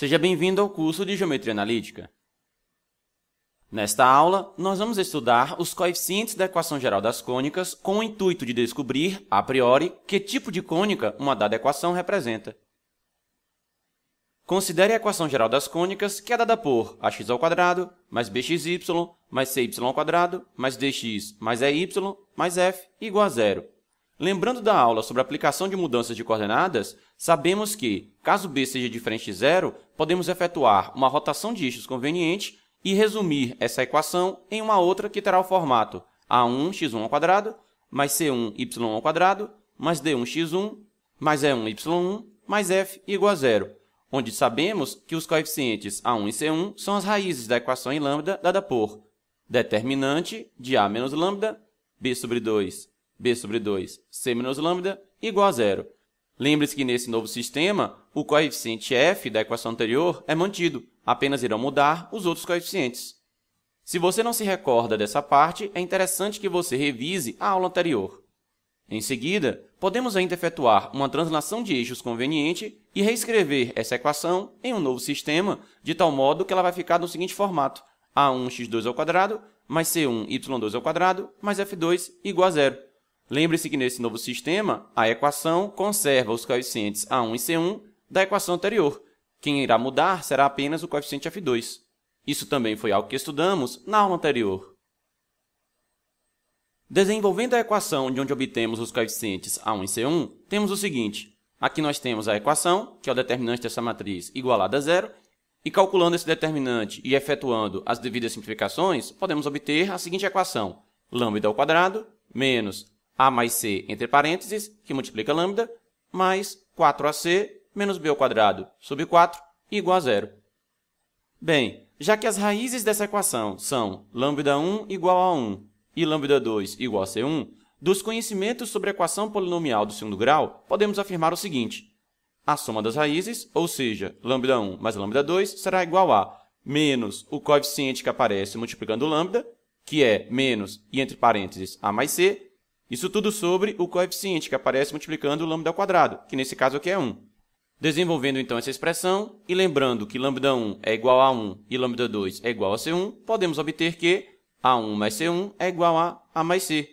Seja bem-vindo ao curso de Geometria Analítica. Nesta aula, nós vamos estudar os coeficientes da equação geral das cônicas com o intuito de descobrir, a priori, que tipo de cônica uma dada equação representa. Considere a equação geral das cônicas, que é dada por ax² mais bxy mais cy² mais dx mais ey mais f igual a zero. Lembrando da aula sobre aplicação de mudanças de coordenadas, sabemos que, caso b seja diferente de zero, podemos efetuar uma rotação de eixos conveniente e resumir essa equação em uma outra que terá o formato a1x1 mais c1y mais d1x1 mais e1y1 mais f igual a zero, onde sabemos que os coeficientes a1 e c1 são as raízes da equação em lambda dada por determinante de a menos lambda b sobre 2 b sobre 2, c menos lambda, igual a zero. Lembre-se que nesse novo sistema, o coeficiente f da equação anterior é mantido, apenas irão mudar os outros coeficientes. Se você não se recorda dessa parte, é interessante que você revise a aula anterior. Em seguida, podemos ainda efetuar uma translação de eixos conveniente e reescrever essa equação em um novo sistema, de tal modo que ela vai ficar no seguinte formato: a1x2 ao quadrado mais c1y2 ao quadrado mais f2 igual a zero. Lembre-se que nesse novo sistema, a equação conserva os coeficientes A1 e C1 da equação anterior. Quem irá mudar será apenas o coeficiente F2. Isso também foi algo que estudamos na aula anterior. Desenvolvendo a equação de onde obtemos os coeficientes A1 e C1, temos o seguinte. Aqui nós temos a equação, que é o determinante dessa matriz igualada a zero, e calculando esse determinante e efetuando as devidas simplificações, podemos obter a seguinte equação. Lambda ao quadrado menos a mais C entre parênteses, que multiplica lambda, mais 4AC menos B ao quadrado sobre 4 igual a zero. Bem, já que as raízes dessa equação são lambda 1 igual a 1 e lambda 2 igual a C1, dos conhecimentos sobre a equação polinomial do segundo grau, podemos afirmar o seguinte. A soma das raízes, ou seja, lambda 1 mais lambda 2 será igual a menos o coeficiente que aparece multiplicando lambda, que é menos, e entre parênteses, a mais c, isso tudo sobre o coeficiente que aparece multiplicando o lambda ao quadrado, que nesse caso aqui é 1. Desenvolvendo então essa expressão e lembrando que λ1 é igual a 1 e λ2 é igual a c1, podemos obter que a1 mais c1 é igual a a mais c.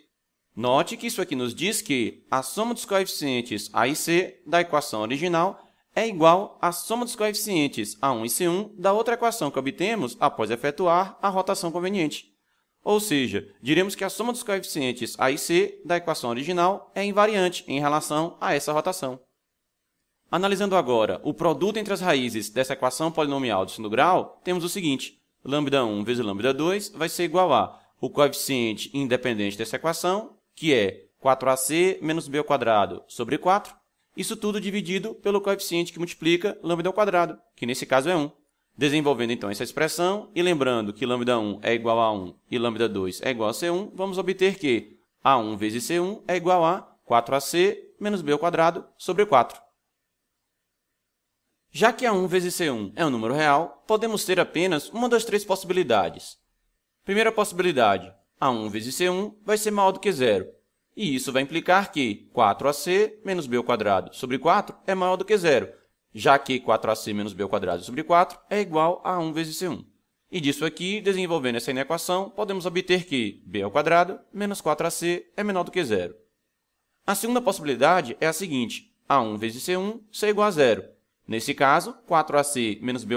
Note que isso aqui nos diz que a soma dos coeficientes a e c da equação original é igual à soma dos coeficientes a1 e c1 da outra equação que obtemos após efetuar a rotação conveniente. Ou seja, diremos que a soma dos coeficientes A e C da equação original é invariante em relação a essa rotação. Analisando agora o produto entre as raízes dessa equação polinomial de segundo grau, temos o seguinte: λ1 vezes λ2 vai ser igual a o coeficiente independente dessa equação, que é 4ac menos b sobre 4, isso tudo dividido pelo coeficiente que multiplica lambda ao quadrado, que nesse caso é 1. Desenvolvendo então essa expressão e lembrando que λ1 é igual a 1 e λ2 é igual a C1, vamos obter que A1 vezes C1 é igual a 4AC menos B sobre 4. Já que A1 vezes C1 é um número real, podemos ter apenas uma das três possibilidades. Primeira possibilidade, A1 vezes C1 vai ser maior do que zero, e isso vai implicar que 4AC menos B sobre 4 é maior do que zero, já que 4ac menos b sobre 4 é igual a 1 vezes c1. E disso aqui, desenvolvendo essa inequação, podemos obter que b menos 4ac é menor do que zero. A segunda possibilidade é a seguinte, a1 vezes c1 ser igual a zero. Nesse caso, 4ac menos b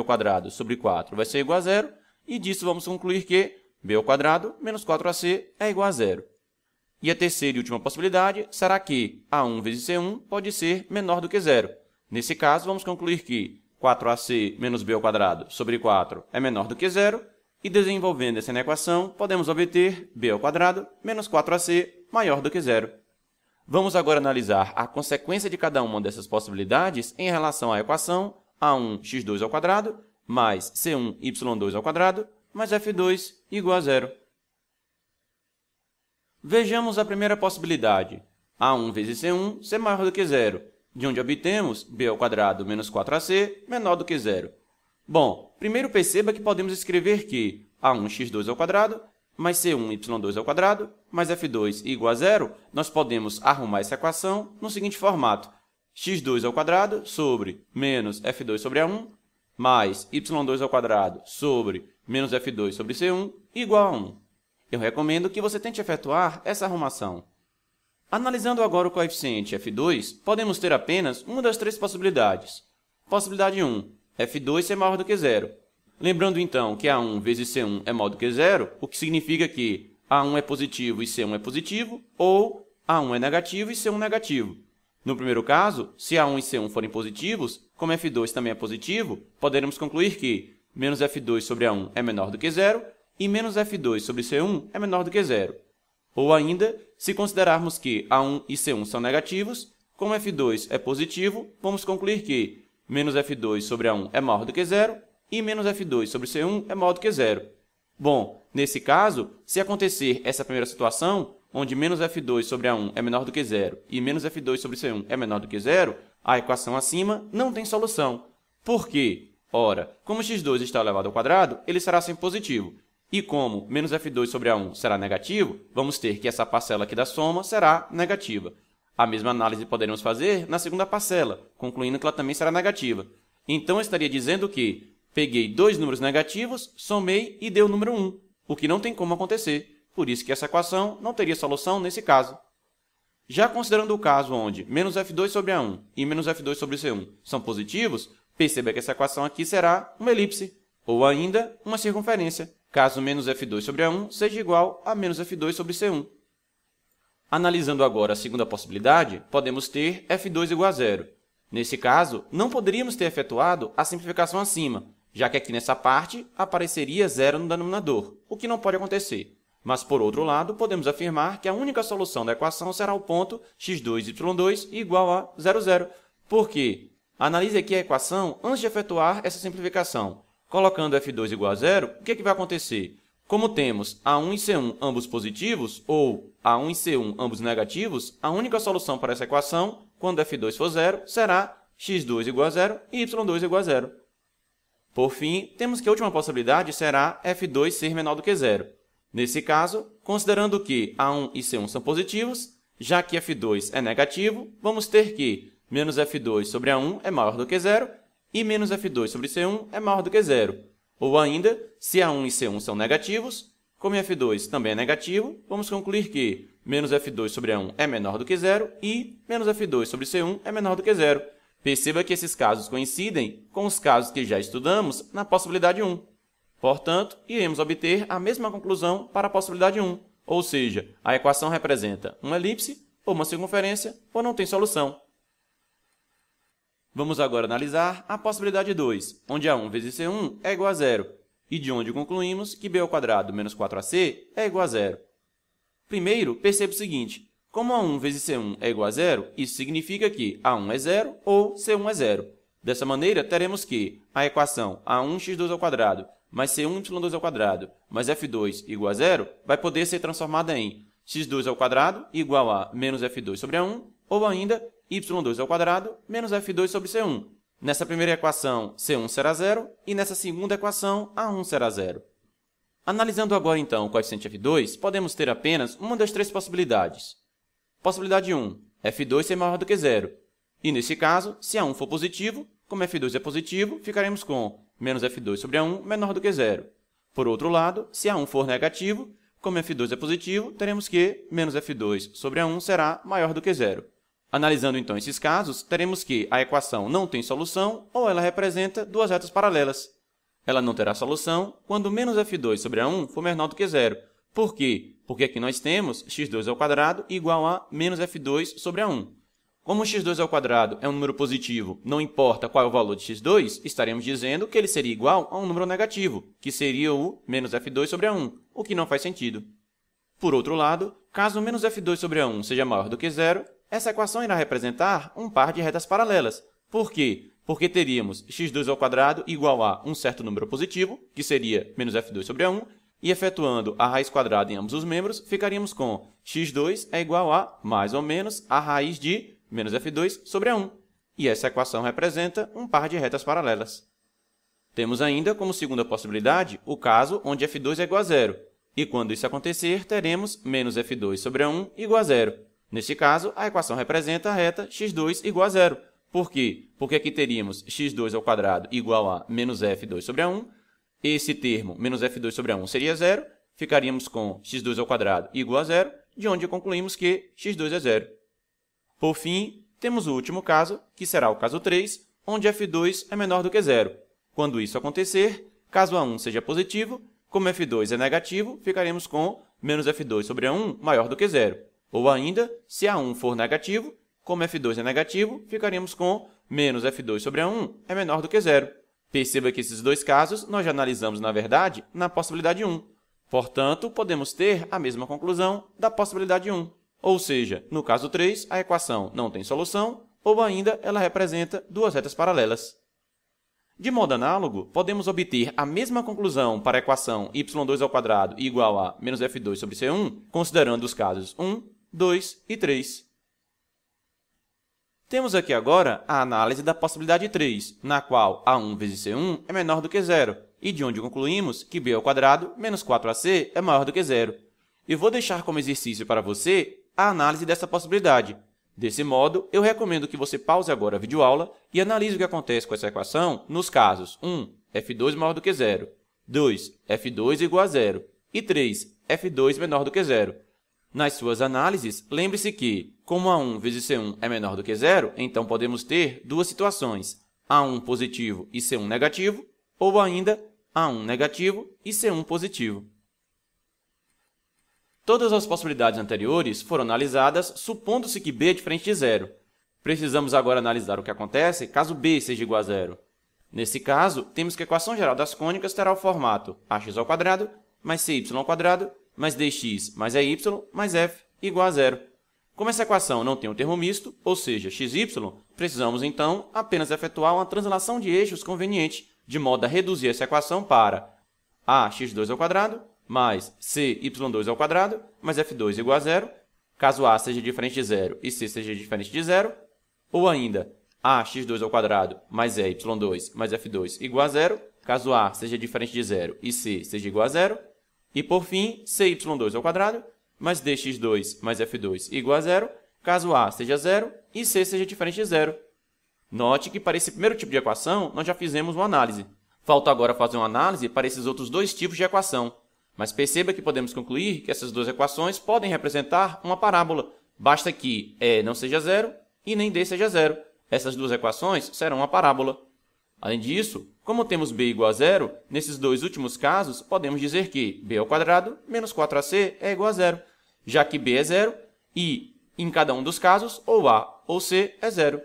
sobre 4 vai ser igual a zero, e disso vamos concluir que b menos 4ac é igual a zero. E a terceira e última possibilidade será que a1 vezes c1 pode ser menor do que zero, Nesse caso, vamos concluir que 4ac menos b sobre 4 é menor do que zero, e desenvolvendo essa equação, podemos obter b menos 4ac maior do que zero. Vamos agora analisar a consequência de cada uma dessas possibilidades em relação à equação a1x2 mais c1y2 mais f2 igual a zero. Vejamos a primeira possibilidade. a1 vezes c1 ser maior do que zero, de onde obtemos b ao quadrado menos 4ac menor do que zero. Bom, primeiro perceba que podemos escrever que a1x2 ao quadrado mais c1y2 ao quadrado mais f2 igual a zero, nós podemos arrumar essa equação no seguinte formato: x2 ao quadrado sobre menos f2 sobre a1 mais y2 ao quadrado sobre menos f2 sobre c1 igual a 1. Eu recomendo que você tente efetuar essa arrumação. Analisando agora o coeficiente f2, podemos ter apenas uma das três possibilidades. Possibilidade 1, f2 é maior do que zero. Lembrando então que a1 vezes c1 é maior do que zero, o que significa que a1 é positivo e c1 é positivo, ou a1 é negativo e c1 negativo. No primeiro caso, se a1 e c1 forem positivos, como f2 também é positivo, poderemos concluir que menos f2 sobre a1 é menor do que zero e menos f2 sobre c1 é menor do que zero. Ou ainda, se considerarmos que A1 e C1 são negativos, como F2 é positivo, vamos concluir que menos F2 sobre A1 é maior do que zero e menos F2 sobre C1 é maior do que zero. Bom, nesse caso, se acontecer essa primeira situação, onde menos F2 sobre A1 é menor do que zero e menos F2 sobre C1 é menor do que zero, a equação acima não tem solução. Por quê? Ora, como x2 está elevado ao quadrado, ele será sempre positivo. E como menos F2 sobre A1 será negativo, vamos ter que essa parcela aqui da soma será negativa. A mesma análise poderemos fazer na segunda parcela, concluindo que ela também será negativa. Então eu estaria dizendo que peguei dois números negativos, somei e deu o número 1, o que não tem como acontecer, por isso que essa equação não teria solução nesse caso. Já considerando o caso onde menos F2 sobre A1 e menos F2 sobre C1 são positivos, perceba que essa equação aqui será uma elipse, ou ainda uma circunferência caso menos f2 sobre a1 seja igual a menos f2 sobre c1. Analisando agora a segunda possibilidade, podemos ter f2 igual a zero. Nesse caso, não poderíamos ter efetuado a simplificação acima, já que aqui nessa parte apareceria zero no denominador, o que não pode acontecer. Mas, por outro lado, podemos afirmar que a única solução da equação será o ponto x2, y2 igual a zero, zero. Por quê? Analise aqui a equação antes de efetuar essa simplificação. Colocando F2 igual a zero, o que, é que vai acontecer? Como temos A1 e C1 ambos positivos, ou A1 e C1 ambos negativos, a única solução para essa equação, quando F2 for zero, será x2 igual a zero e y2 igual a zero. Por fim, temos que a última possibilidade será F2 ser menor do que zero. Nesse caso, considerando que A1 e C1 são positivos, já que F2 é negativo, vamos ter que menos F2 sobre A1 é maior do que zero e menos f2 sobre c1 é maior do que zero. Ou ainda, se a1 e c1 são negativos, como f2 também é negativo, vamos concluir que menos f2 sobre a1 é menor do que zero e menos f2 sobre c1 é menor do que zero. Perceba que esses casos coincidem com os casos que já estudamos na possibilidade 1. Portanto, iremos obter a mesma conclusão para a possibilidade 1, ou seja, a equação representa uma elipse, ou uma circunferência, ou não tem solução. Vamos agora analisar a possibilidade 2, onde A1 vezes C1 é igual a zero, e de onde concluímos que B menos 4AC é igual a zero. Primeiro, perceba o seguinte, como A1 vezes C1 é igual a zero, isso significa que A1 é zero ou C1 é zero. Dessa maneira, teremos que a equação A1x2 mais C1y2 mais F2 igual a zero vai poder ser transformada em x2 igual a menos F2 sobre A1, ou ainda y2 ao quadrado menos f2 sobre c1. Nessa primeira equação, c1 será zero, e nessa segunda equação, a1 será zero. Analisando agora, então, o coeficiente f2, podemos ter apenas uma das três possibilidades. Possibilidade 1, f2 ser maior do que zero. E, nesse caso, se a1 for positivo, como f2 é positivo, ficaremos com menos f2 sobre a1 menor do que zero. Por outro lado, se a1 for negativo, como f2 é positivo, teremos que menos f2 sobre a1 será maior do que zero. Analisando então esses casos, teremos que a equação não tem solução ou ela representa duas retas paralelas. Ela não terá solução quando menos f2 sobre a1 for menor do que zero. Por quê? Porque aqui nós temos x2 igual a menos f2 sobre a1. Como x2 é um número positivo, não importa qual é o valor de x2, estaremos dizendo que ele seria igual a um número negativo, que seria o menos f2 sobre a1, o que não faz sentido. Por outro lado, caso menos f2 sobre a1 seja maior do que zero, essa equação irá representar um par de retas paralelas. Por quê? Porque teríamos x2 igual a um certo número positivo, que seria menos f2 sobre a 1, e efetuando a raiz quadrada em ambos os membros, ficaríamos com x2 é igual a, mais ou menos, a raiz de menos f2 sobre a 1. E essa equação representa um par de retas paralelas. Temos ainda como segunda possibilidade o caso onde f2 é igual a zero, e quando isso acontecer, teremos menos f2 sobre a 1 igual a zero. Neste caso, a equação representa a reta x2 igual a zero. Por quê? Porque aqui teríamos x2 ao quadrado igual a menos f2 sobre a 1. Esse termo, menos f2 sobre a 1, seria zero. Ficaríamos com x2 ao quadrado igual a zero, de onde concluímos que x2 é zero. Por fim, temos o último caso, que será o caso 3, onde f2 é menor do que zero. Quando isso acontecer, caso a1 seja positivo, como f2 é negativo, ficaremos com menos f2 sobre a 1 maior do que zero. Ou ainda, se A1 for negativo, como F2 é negativo, ficaríamos com menos F2 sobre A1 é menor do que zero. Perceba que esses dois casos nós já analisamos, na verdade, na possibilidade 1. Portanto, podemos ter a mesma conclusão da possibilidade 1. Ou seja, no caso 3, a equação não tem solução, ou ainda ela representa duas retas paralelas. De modo análogo, podemos obter a mesma conclusão para a equação y2 igual a menos f2 sobre c1, considerando os casos 1, 2 e 3. Temos aqui agora a análise da possibilidade 3, na qual a1 vezes c1 é menor do que zero, e de onde concluímos que b menos 4ac é maior do que zero. E vou deixar como exercício para você a análise dessa possibilidade. Desse modo, eu recomendo que você pause agora a videoaula e analise o que acontece com essa equação nos casos 1, f2 maior do que zero, 2, f2 igual a zero e 3, f2 menor do que zero. Nas suas análises, lembre-se que, como A1 vezes C1 é menor do que zero, então podemos ter duas situações, A1 positivo e C1 negativo, ou ainda A1 negativo e C1 positivo. Todas as possibilidades anteriores foram analisadas supondo-se que b é diferente de zero. Precisamos agora analisar o que acontece caso b seja igual a zero. Nesse caso, temos que a equação geral das cônicas terá o formato ax² mais cy² mais dx mais EY mais f igual a zero. Como essa equação não tem um termo misto, ou seja, xy, precisamos então apenas efetuar uma translação de eixos conveniente, de modo a reduzir essa equação para ax2 mais cy2 mais f2 igual a zero, caso a seja diferente de zero e c seja diferente de zero, ou ainda ax2 mais ey2 mais f2 igual a zero, caso a seja diferente de zero e c seja igual a zero, e por fim, cy2 ao quadrado mais dx2 mais f2 igual a zero, caso a seja zero e c seja diferente de zero. Note que para esse primeiro tipo de equação, nós já fizemos uma análise. Falta agora fazer uma análise para esses outros dois tipos de equação. Mas perceba que podemos concluir que essas duas equações podem representar uma parábola. Basta que E não seja zero e nem D seja zero. Essas duas equações serão uma parábola. Além disso, como temos b igual a zero, nesses dois últimos casos, podemos dizer que b ao quadrado menos 4ac é igual a zero, já que b é zero e, em cada um dos casos, ou a ou c é zero.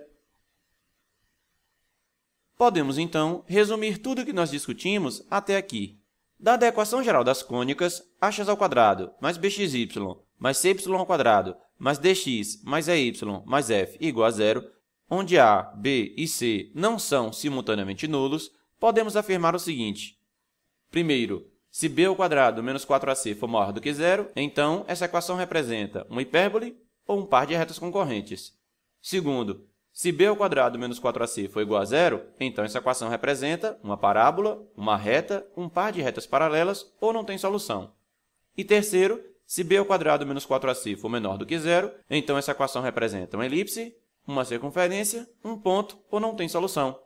Podemos, então, resumir tudo o que nós discutimos até aqui. Dada a equação geral das cônicas, achas ao quadrado mais bxy mais cy ao quadrado mais dx mais ey mais f igual a zero, onde A, B e C não são simultaneamente nulos, podemos afirmar o seguinte. Primeiro, se b ao quadrado menos 4ac for maior do que zero, então essa equação representa uma hipérbole ou um par de retas concorrentes. Segundo, se b ao quadrado menos 4ac for igual a zero, então essa equação representa uma parábola, uma reta, um par de retas paralelas ou não tem solução. E terceiro, se b ao quadrado menos 4ac for menor do que zero, então essa equação representa uma elipse, uma circunferência, um ponto ou não tem solução.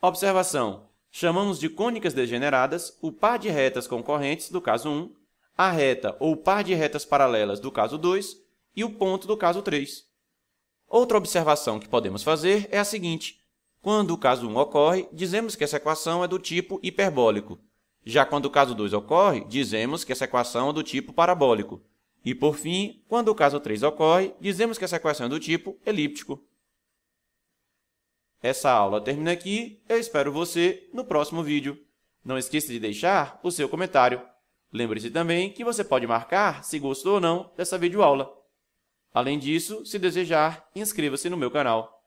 Observação: chamamos de cônicas degeneradas o par de retas concorrentes do caso 1, a reta ou par de retas paralelas do caso 2 e o ponto do caso 3. Outra observação que podemos fazer é a seguinte: quando o caso 1 ocorre, dizemos que essa equação é do tipo hiperbólico. Já quando o caso 2 ocorre, dizemos que essa equação é do tipo parabólico. E por fim, quando o caso 3 ocorre, dizemos que essa equação é do tipo elíptico. Essa aula termina aqui, eu espero você no próximo vídeo. Não esqueça de deixar o seu comentário. Lembre-se também que você pode marcar se gostou ou não dessa videoaula. Além disso, se desejar, inscreva-se no meu canal.